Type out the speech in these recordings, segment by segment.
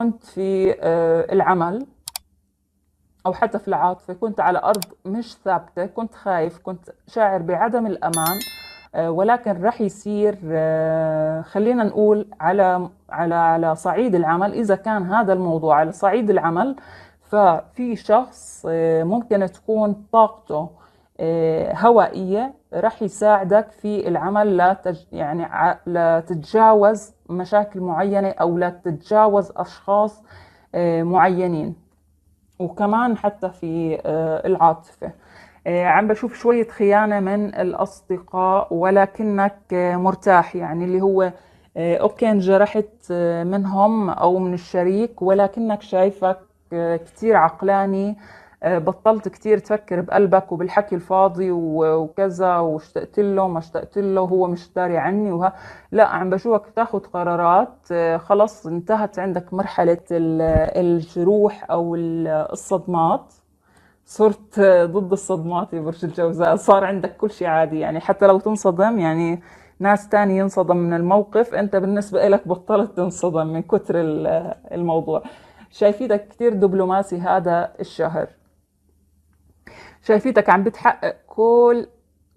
كنت في آه، العمل أو حتى في العاطفة كنت على أرض مش ثابتة كنت خايف كنت شاعر بعدم الأمان آه، ولكن رح يصير آه، خلينا نقول على على على صعيد العمل اذا كان هذا الموضوع على صعيد العمل ففي شخص ممكن تكون طاقته هوائيه رح يساعدك في العمل لتج يعني لتتجاوز مشاكل معينة أو لا تتجاوز أشخاص آه، معينين وكمان حتى في آه، العاطفة آه، عم بشوف شوية خيانة من الأصدقاء ولكنك مرتاح يعني اللي هو أوكي انجرحت منهم أو من الشريك ولكنك شايفك كتير عقلاني آه، بطلت كتير تفكر بقلبك وبالحكي الفاضي وكذا واشتقت له وما اشتقت له هو مش داري عني وها لا عم بشوفك تاخد قرارات آه، خلص انتهت عندك مرحلة الجروح او الصدمات صرت ضد الصدمات يا برج الجوزاء صار عندك كل شيء عادي يعني حتى لو تنصدم يعني ناس تاني ينصدم من الموقف انت بالنسبة لك بطلت تنصدم من كتر الموضوع شايفينك كتير دبلوماسي هذا الشهر شايفيتك عم بتحقق كل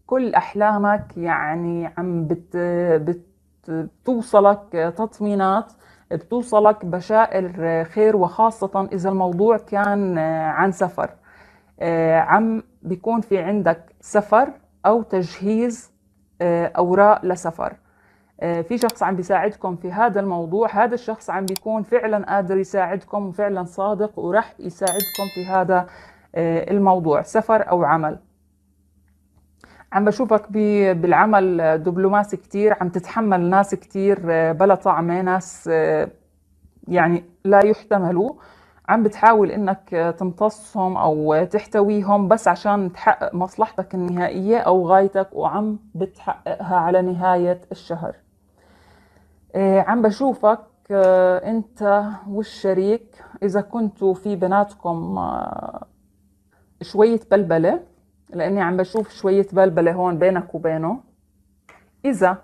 كل احلامك يعني عم بت, بت بتوصلك تطمينات بتوصلك بشائر خير وخاصة إذا الموضوع كان عن سفر آه، عم بيكون في عندك سفر أو تجهيز آه، أوراق لسفر آه، في شخص عم بيساعدكم في هذا الموضوع هذا الشخص عم بيكون فعلا قادر يساعدكم وفعلا صادق ورح يساعدكم في هذا آه، الموضوع سفر أو عمل عم بشوفك بالعمل آه، دبلوماسي كتير عم تتحمل ناس كتير آه، بلا طعمة ناس يعني لا يحتملوا عم بتحاول انك تمتصهم او تحتويهم بس عشان تحقق مصلحتك النهائية او غايتك وعم بتحققها على نهاية الشهر عم بشوفك انت والشريك اذا كنتوا في بناتكم شوية بلبلة لأني عم بشوف شوية بلبلة هون بينك وبينه إذا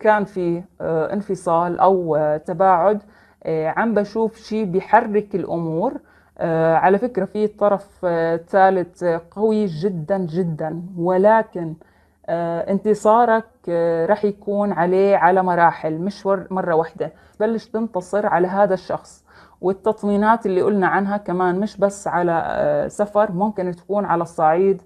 كان في آه، انفصال أو آه، تباعد آه، عم بشوف شيء بيحرك الأمور على فكرة في طرف ثالث قوي جدا جدا ولكن انتصارك رح يكون عليه على مراحل مش مرة واحدة بلش تنتصر على هذا الشخص والتطمينات اللي قلنا عنها كمان مش بس على آه، سفر ممكن تكون على الصعيد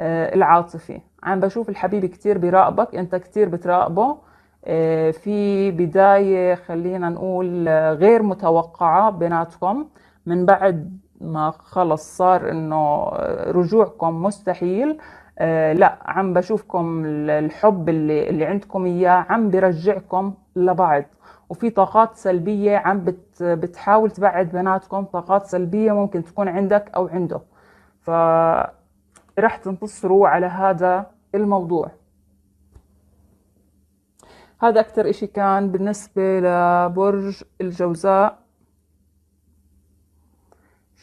آه، العاطفي عم بشوف الحبيب كتير بيراقبك انت كتير بتراقبه آه، في بداية خلينا نقول غير متوقعة بيناتكم من بعد ما خلص صار انه رجوعكم مستحيل آه لا عم بشوفكم الحب اللي, اللي عندكم اياه عم برجعكم لبعض وفي طاقات سلبية عم بت بتحاول تبعد بيناتكم طاقات سلبية ممكن تكون عندك أو عنده فرح تنتصروا على هذا الموضوع هذا أكثر إشي كان بالنسبة لبرج الجوزاء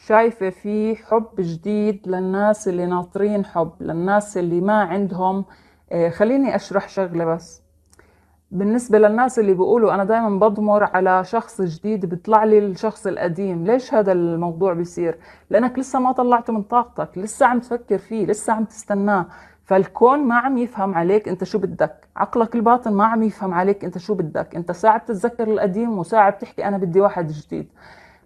شايفة في حب جديد للناس اللي ناطرين حب للناس اللي ما عندهم آه، خليني أشرح شغلة بس بالنسبة للناس اللي بيقولوا أنا دائما بضمر على شخص جديد بيطلع لي الشخص القديم ليش هذا الموضوع بيصير لأنك لسه ما طلعته من طاقتك لسه عم تفكر فيه لسه عم تستناه فالكون ما عم يفهم عليك انت شو بدك عقلك الباطن ما عم يفهم عليك انت شو بدك انت ساعة بتتذكر القديم وساعة بتحكي انا بدي واحد جديد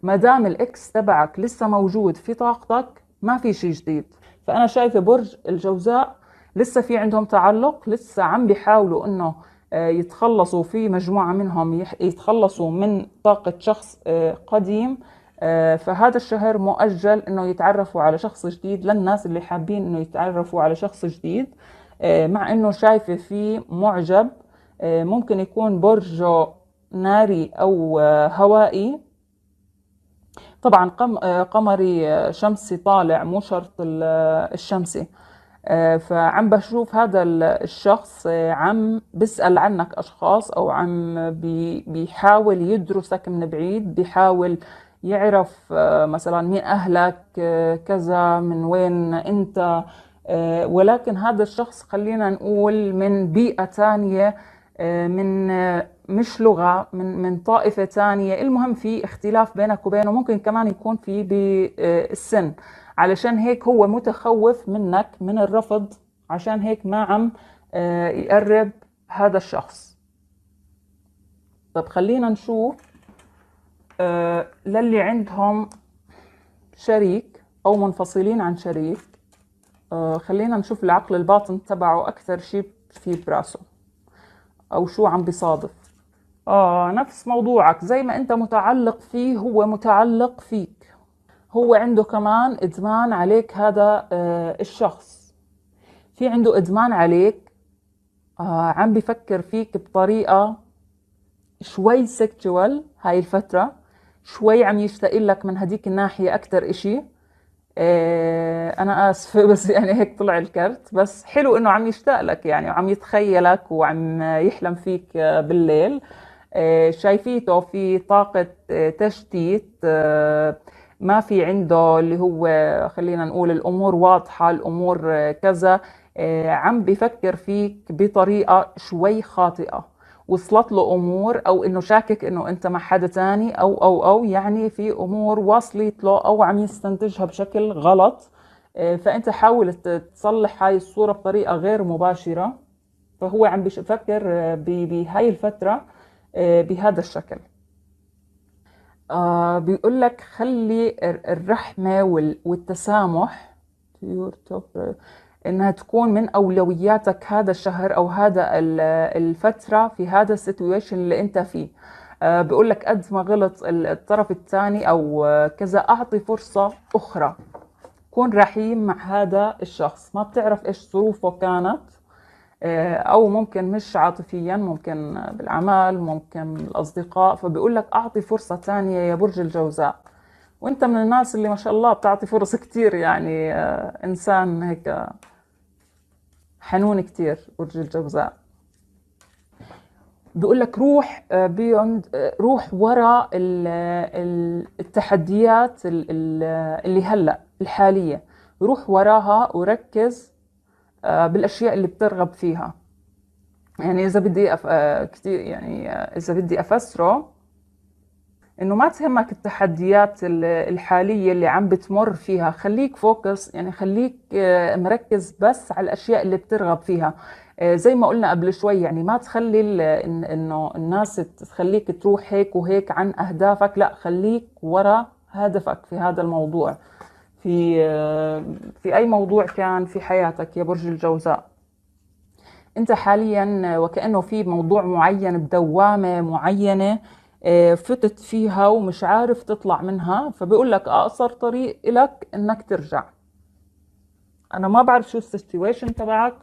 ما دام الاكس تبعك لسه موجود في طاقتك ما في شيء جديد فانا شايفه برج الجوزاء لسه في عندهم تعلق لسه عم بيحاولوا انه آه، يتخلصوا في مجموعة منهم يتخلصوا من طاقة شخص آه، قديم آه، فهذا الشهر مؤجل انه يتعرفوا على شخص جديد للناس اللي حابين انه يتعرفوا على شخص جديد مع انه شايفة فيه معجب ممكن يكون برجه ناري او هوائي طبعا قمري شمسي طالع مو شرط الشمسي آه، فعم بشوف هذا الشخص آه، عم بيسأل عنك أشخاص أو عم بيحاول يدرسك من بعيد بيحاول يعرف آه، مثلا مين أهلك كذا من وين أنت ولكن هذا الشخص خلينا نقول من بيئة تانية من مش لغة من من طائفة تانية المهم في اختلاف بينك وبينه ممكن كمان يكون في بالسن علشان هيك هو متخوف منك من الرفض عشان هيك ما عم آه، يقرب هذا الشخص طب خلينا نشوف آه، للي عندهم شريك او منفصلين عن شريك آه، خلينا نشوف العقل الباطن تبعه اكثر شيء في براسه او شو عم بيصادف آه نفس موضوعك زي ما أنت متعلق فيه هو متعلق فيك هو عنده كمان إدمان عليك هذا آه، الشخص في عنده إدمان عليك آه، عم بفكر فيك بطريقة شوي سكتشوال هاي الفترة شوي عم يشتاق لك من هديك الناحية أكتر إشي آه، أنا آسفة بس يعني هيك طلع الكرت بس حلو إنه عم يشتاق لك يعني وعم يتخيلك وعم يحلم فيك بالليل شايفيته في طاقة تشتيت ما في عنده اللي هو خلينا نقول الامور واضحه الامور كذا آه، عم بفكر فيك بطريقه شوي خاطئه وصلت له امور او انه شاكك انه انت مع حدا تاني او او او يعني في امور واصلت له او عم يستنتجها بشكل غلط آه، فانت حاول تصلح هاي الصوره بطريقه غير مباشره فهو عم بفكر آه، بهاي الفتره بهذا الشكل آه، بيقول لك خلي الرحمة والتسامح انها تكون من اولوياتك هذا الشهر او هذا الفترة في هذا السيتويشن اللي انت فيه آه، بيقول لك قد ما غلط الطرف الثاني او آه، كذا اعطي فرصة اخرى كن رحيم مع هذا الشخص ما بتعرف ايش ظروفه كانت آه، او ممكن مش عاطفيا ممكن بالعمل ممكن الاصدقاء فبيقول لك اعطي فرصه ثانيه يا برج الجوزاء وانت من الناس اللي ما شاء الله بتعطي فرص كتير يعني آه، انسان هيك حنون كتير برج الجوزاء بيقول لك روح بيوند آه، روح ورا التحديات اللي هلا الحاليه روح وراها وركز آه، بالاشياء اللي بترغب فيها يعني اذا بدي أف... آه، كثير يعني آه، اذا بدي افسره انه ما تهمك التحديات الحاليه اللي عم بتمر فيها خليك فوكس يعني خليك مركز بس على الاشياء اللي بترغب فيها زي ما قلنا قبل شوي يعني ما تخلي انه الناس تخليك تروح هيك وهيك عن اهدافك لا خليك ورا هدفك في هذا الموضوع في آه، في أي موضوع كان في حياتك يا برج الجوزاء أنت حاليا آه، وكأنه في موضوع معين بدوامة معينة آه، فتت فيها ومش عارف تطلع منها فبقول لك أقصر طريق لك إنك ترجع أنا ما بعرف شو السيتويشن تبعك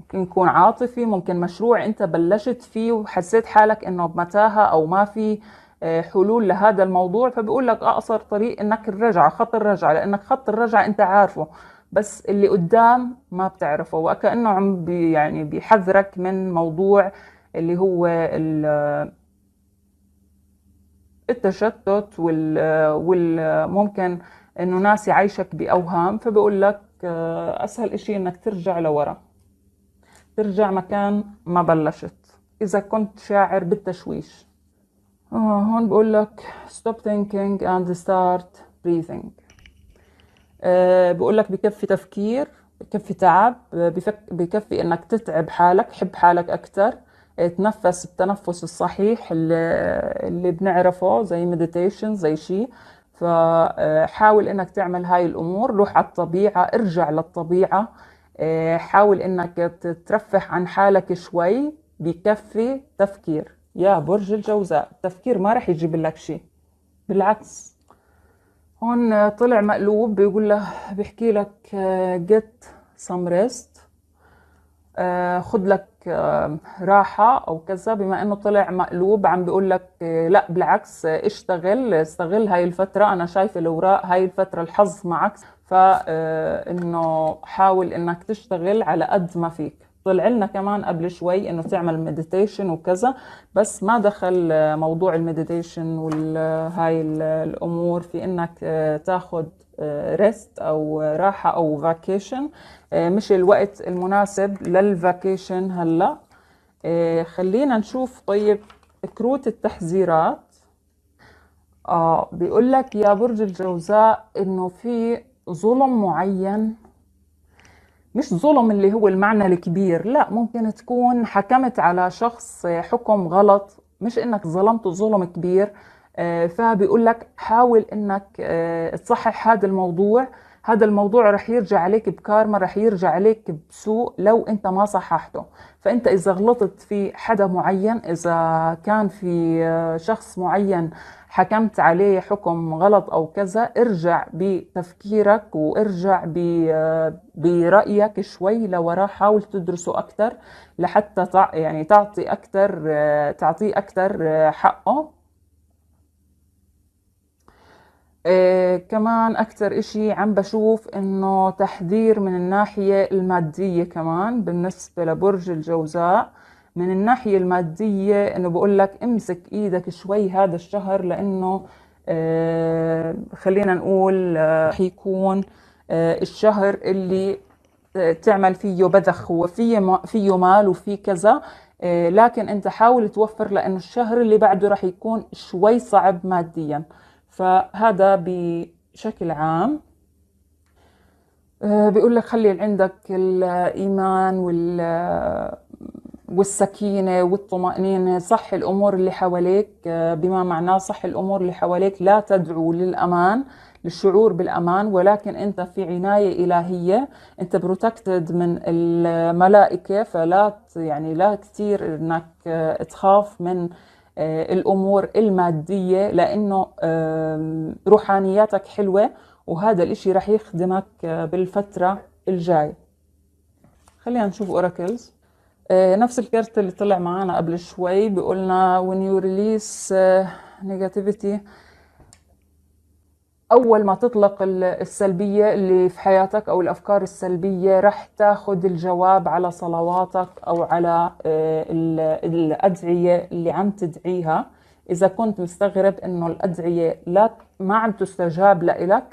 ممكن يكون عاطفي ممكن مشروع أنت بلشت فيه وحسيت حالك إنه بمتاهة أو ما في آه، حلول لهذا الموضوع فبقول لك آه، اقصر طريق انك الرجعه خط الرجعه لانك خط الرجعه انت عارفه بس اللي قدام ما بتعرفه وكانه عم بي يعني بيحذرك من موضوع اللي هو التشتت وال والممكن انه ناس يعيشك باوهام فبقول لك آه، اسهل اشي انك ترجع لورا ترجع مكان ما بلشت اذا كنت شاعر بالتشويش آه، هون بقول لك stop thinking and start breathing أه بقول لك بكفي تفكير بكفي تعب آه، بكفي انك تتعب حالك حب حالك اكثر آه، تنفس التنفس الصحيح اللي, اللي بنعرفه زي مديتيشن زي شيء فحاول انك تعمل هاي الامور روح على الطبيعه ارجع للطبيعه حاول انك ترفه عن حالك شوي بكفي تفكير يا برج الجوزاء التفكير ما رح يجيب لك شيء بالعكس هون طلع مقلوب بيقول له بيحكي لك آه، get some rest آه، خد لك آه، راحة أو كذا بما أنه طلع مقلوب عم بيقول لك لا بالعكس اشتغل استغل هاي الفترة أنا شايفة الأوراق هاي الفترة الحظ معك فإنه حاول إنك تشتغل على قد ما فيك طلع لنا كمان قبل شوي انه تعمل مديتيشن وكذا بس ما دخل آه، موضوع المديتيشن وهاي الامور في انك آه، تاخذ ريست آه، او راحه او فاكيشن مش الوقت المناسب للفاكيشن هلا خلينا نشوف طيب كروت التحذيرات اه بيقول لك يا برج الجوزاء انه في ظلم معين مش ظلم اللي هو المعنى الكبير لا ممكن تكون حكمت على شخص آه، حكم غلط مش انك ظلمته ظلم كبير آه، فبيقول لك حاول انك آه، تصحح هذا الموضوع هذا الموضوع رح يرجع عليك بكارما رح يرجع عليك بسوء لو انت ما صححته فانت اذا غلطت في حدا معين اذا كان في آه، شخص معين حكمت عليه حكم غلط او كذا ارجع بتفكيرك وارجع آه، برايك شوي لورا حاول تدرسه اكثر لحتى يعني تعطي اكثر آه، تعطيه اكثر حقه إيه كمان أكثر إشي عم بشوف إنه تحذير من الناحية المادية كمان بالنسبة لبرج الجوزاء من الناحية المادية إنه بقول لك امسك إيدك شوي هذا الشهر لأنه آه خلينا نقول آه، رح آه الشهر اللي آه، تعمل فيه بذخ وفيه فيه مال وفيه كذا آه، لكن انت حاول توفر لانه الشهر اللي بعده رح يكون شوي صعب ماديا فهذا بشكل عام آه، بيقول لك خلي عندك الإيمان وال والسكينة والطمأنينة صح الأمور اللي حواليك آه، بما معناه صح الأمور اللي حواليك لا تدعو للأمان للشعور بالأمان ولكن أنت في عناية إلهية أنت بروتكتد من الملائكة فلا يعني لا كثير أنك آه، تخاف من آه، الامور الماديه لانه روحانياتك حلوه وهذا الاشي رح يخدمك آه، بالفتره الجايه خلينا نشوف اوراكلز آه، نفس الكرت اللي طلع معنا قبل شوي بيقولنا when you release negativity اول ما تطلق السلبيه اللي في حياتك او الافكار السلبيه رح تاخذ الجواب على صلواتك او على آه، الادعيه اللي عم تدعيها اذا كنت مستغرب انه الادعيه لا ما عم تستجاب لك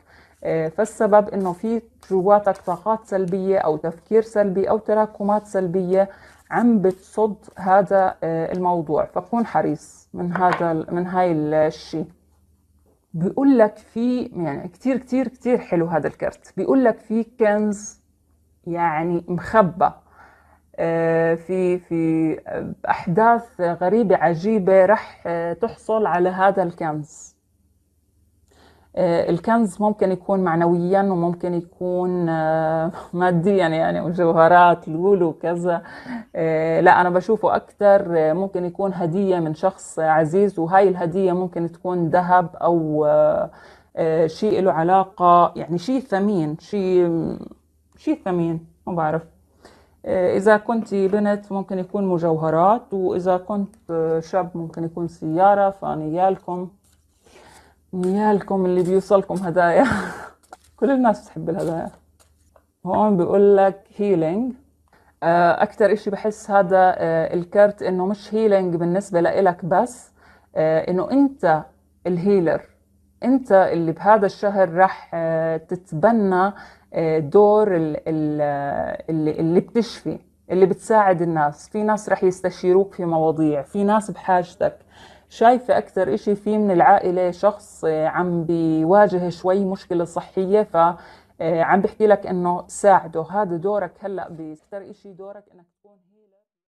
آه، فالسبب انه في جواتك طاقات سلبيه او تفكير سلبي او تراكمات سلبيه عم بتصد هذا آه، الموضوع فكون حريص من هذا من هاي الشيء بيقول لك في يعني كتير كتير كتير حلو هذا الكرت بيقول لك في كنز يعني مخبى آه، في في احداث غريبه عجيبه رح آه، تحصل على هذا الكنز آه، الكنز ممكن يكون معنويا وممكن يكون آه، ماديا يعني مجوهرات يعني لولو كذا آه، لا انا بشوفه اكثر ممكن يكون هديه من شخص عزيز وهاي الهديه ممكن تكون ذهب او شيء له علاقه يعني شيء ثمين شيء شيء ثمين ما بعرف إذا كنت بنت ممكن يكون مجوهرات وإذا كنت شاب ممكن يكون سيارة فاني يالكم نيالكم اللي بيوصلكم هدايا كل الناس بتحب الهدايا هون بيقول لك هيلينج اكثر شيء بحس هذا آه، الكرت انه مش هيلينج بالنسبه لإلك بس آه، انه انت الهيلر انت اللي بهذا الشهر راح آه، تتبنى دور اللي, اللي بتشفي اللي بتساعد الناس في ناس راح يستشيروك في مواضيع في ناس بحاجتك شايفة أكثر إشي فيه من العائلة شخص آه، عم بيواجه شوي مشكلة صحية ف آه، عم بحكي لك إنه ساعده هذا دورك هلأ بأكثر إشي دورك إنك تكون